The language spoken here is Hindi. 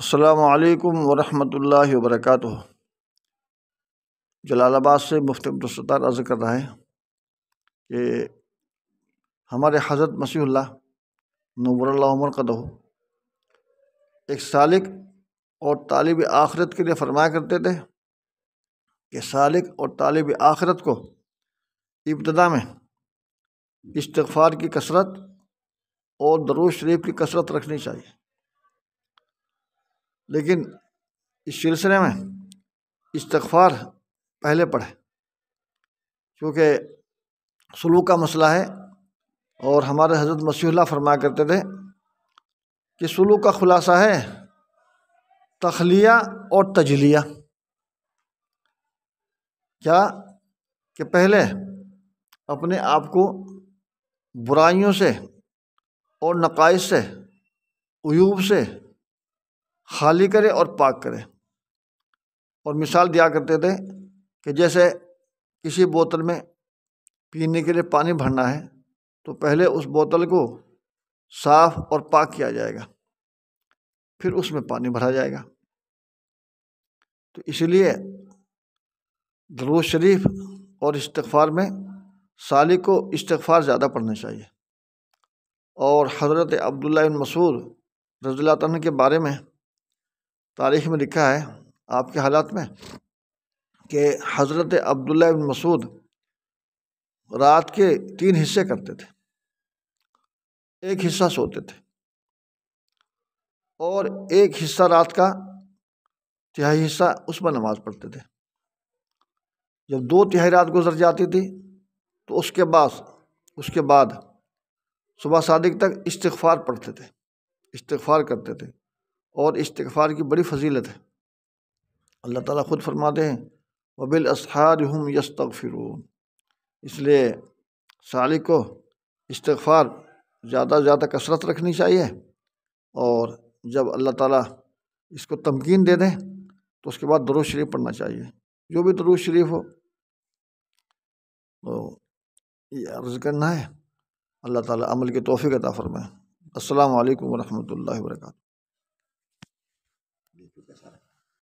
अल्लाम वरहमल वरक जलालाबाद से मुफ्त अब्दुलस्तार अर्ज़ कर रहा है कि हमारे हज़रत मसीह नबरल्लामर कदह एक सालिक और तालब आखरत के लिए फरमाया करते थे कि सालिक और तालब आखरत को इब्तदा में इस्तफ़ार की कसरत और दरूज शरीफ की कसरत रखनी चाहिए लेकिन इस सिलसिले में इस्तफार पहले पढ़े क्योंकि सलूक का मसला है और हमारे हजरत मसीह फरमाया करते थे कि सलूक का खुलासा है तखलिया और तजलिया क्या कि पहले अपने आप को बुराइयों से और नकाइश से अयूब से खाली करे और पाक करे और मिसाल दिया करते थे कि जैसे किसी बोतल में पीने के लिए पानी भरना है तो पहले उस बोतल को साफ और पाक किया जाएगा फिर उसमें पानी भरा जाएगा तो इसलिए दरूज शरीफ और इस्तफ़ार में सालिक को इस्तफ़ार ज़्यादा पढ़ना चाहिए और हज़रत अब्दुल्ला मसूद रज़ी के बारे में तारीख में लिखा है आपके हालात में कि हज़रत अब्दुल्ला बिन मसूद रात के तीन हिस्से करते थे एक हिस्सा सोते थे और एक हिस्सा रात का तिहाई हिस्सा उसमें नमाज़ पढ़ते थे जब दो तिहाई रात गुजर जाती थी तो उसके बाद उसके बाद सुबह सादिक तक इस्तफार पढ़ते थे इस्तफार करते थे और इस्तफ़ार की बड़ी फजीलत है अल्लाह ताला ख़ुद फरमाते हैं वबिल असहार हम यस्तफ़िरून इसलिए साली को इस्तफ़ार ज़्यादा से ज़्यादा कसरत रखनी चाहिए और जब अल्लाह ताला इसको तमकीन दे दें तो उसके बाद दरुज शरीफ पढ़ना चाहिए जो भी दरुज शरीफ हो तो ये अर्ज़ करना है अल्लाह ताला अमल की का अता फ़रमाए असल वरहमल वर्का